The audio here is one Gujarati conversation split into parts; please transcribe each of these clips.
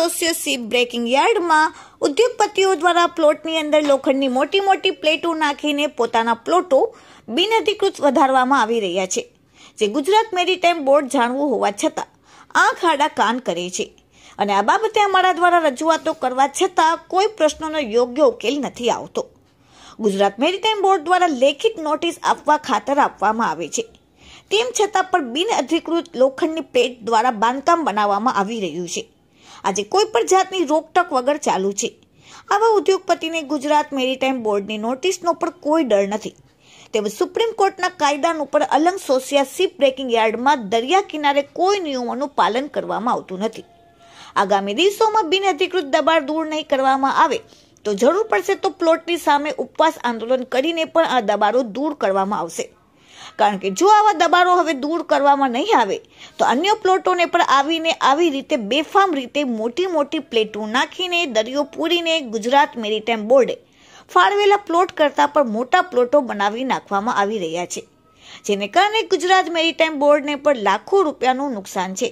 એસોસિએશિપ બ્રેકિંગ યાર્ડમાં ઉદ્યોગપતિઓ દ્વારા પ્લોટની અંદર લોખંડની મોટી મોટી પ્લેટો નાખીને પોતાના પ્લોટો બિનઅધિકૃત વધારવામાં આવી રહ્યા છે જે ગુજરાત મેરીટાઈમ બોર્ડ જાણવું હોવા છતાં આંખ આડા કાન કરે છે અને આ બાબતે અમારા દ્વારા રજૂઆતો કરવા છતાં કોઈ પ્રશ્નોનો યોગ્ય ઉકેલ નથી આવતો ગુજરાત મેરીટાઈમ બોર્ડ દ્વારા લેખિત નોટિસ આપવા ખાતર આપવામાં આવે છે તેમ છતાં પણ બિનઅધિકૃત લોખંડની પેટ દ્વારા બાંધકામ બનાવવામાં આવી રહ્યું છે આજે કોઈપણ જાતની રોકટોક વગર ચાલુ છે આવા ઉદ્યોગપતિને ગુજરાત મેરીટાઈમ બોર્ડની નોટિસનો પણ કોઈ ડર નથી તેમજ સુપ્રીમ કોર્ટના કાયદાનું પણ અલંગ સોસિયા સીપ બ્રેકિંગ યાર્ડમાં દરિયા કિનારે કોઈ નિયમોનું પાલન કરવામાં આવતું નથી આગામી દિવસોમાં બિન અધિકૃત દબાણ દૂર નહીં કરવામાં આવે તો જરૂર પડશે તો પ્લોટની સામે ઉપવાસ આંદોલન કરીને પણ આ દબાણો દૂર કરવામાં આવશે કારણ કે જો આવા દબાણો હવે દૂર કરવામાં નહીં આવે તો અન્ય પ્લોટોને પણ આવીને આવી રીતે બેફામ રીતે મોટી મોટી પ્લેટો નાખીને દરિયો પૂરીને ગુજરાત મેરીટાઈમ બોર્ડે ફાળવેલા પ્લોટ કરતાં પણ મોટા પ્લોટો બનાવી નાખવામાં આવી રહ્યા છે જેને કારણે ગુજરાત મેરીટાઈમ બોર્ડને પણ લાખો રૂપિયાનું નુકસાન છે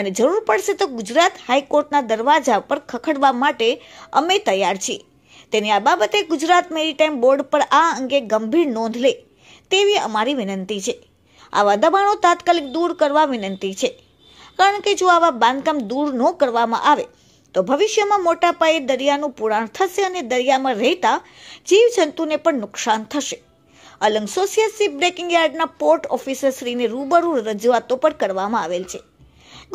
અને જરૂર પડશે તો ગુજરાત હાઈકોર્ટના દરવાજા પર ખખડવા માટે અમે તૈયાર છીએ તેની આ બાબતે ગુજરાત મેરીટાઈમ બોર્ડ પર આ અંગે ગંભીર નોંધ લે તેવી અમારી વિનંતી છે આવા દબાણો તાત્કાલિક દૂર કરવા વિનંતી છે કારણ કે જો આવા બાંધકામ દૂર ન કરવામાં આવે તો ભવિષ્યમાં મોટા પાયે દરિયાનું પુરાણ થશે અને દરિયામાં રહેતા જીવજંતુને પણ નુકસાન થશે અલંગ સોસિયલ શિપ બ્રેકિંગ યાર્ડના પોર્ટ ઓફિસરશ્રીને રૂબરૂ રજૂઆતો પણ કરવામાં આવેલ છે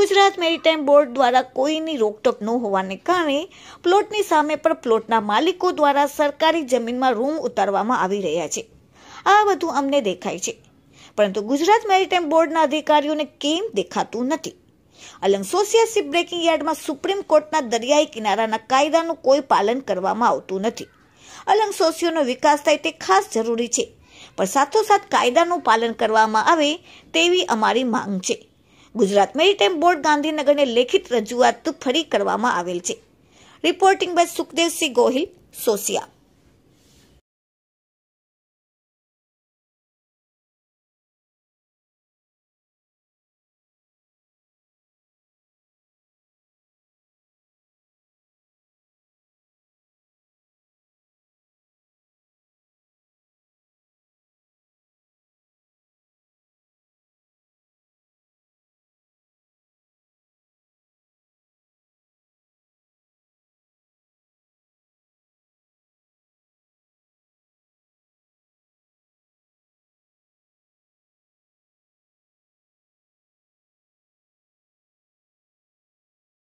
ગુજરાત મેરીટાઈમ બોર્ડ દ્વારા કોઈની રોકટોક ન હોવાને કારણે પ્લોટની સામે પણ પ્લોટના માલિકો દ્વારા સરકારી જમીનમાં રૂમ ઉતારવામાં આવી રહ્યા છે આ બધું અમને દેખાય છે પરંતુ ગુજરાત મેરીટાઈમ બોર્ડના અધિકારીઓને કેમ દેખાતું નથી અલંગ અલંસોસિયા શિપ બ્રેકિંગ યાર્ડમાં સુપ્રીમ કોર્ટના દરિયાઈ કિનારાના કાયદાનું કોઈ પાલન કરવામાં આવતું નથી સોસિયોનો વિકાસ થાય તે ખાસ જરૂરી છે પણ સાથોસાથ કાયદાનું પાલન કરવામાં આવે તેવી અમારી માંગ છે ગુજરાત મેરીટાઈમ બોર્ડ ગાંધીનગરને લેખિત રજૂઆત ફરી કરવામાં આવેલ છે રિપોર્ટિંગ બાય સુખદેવસિંહ ગોહિલ સોસિયા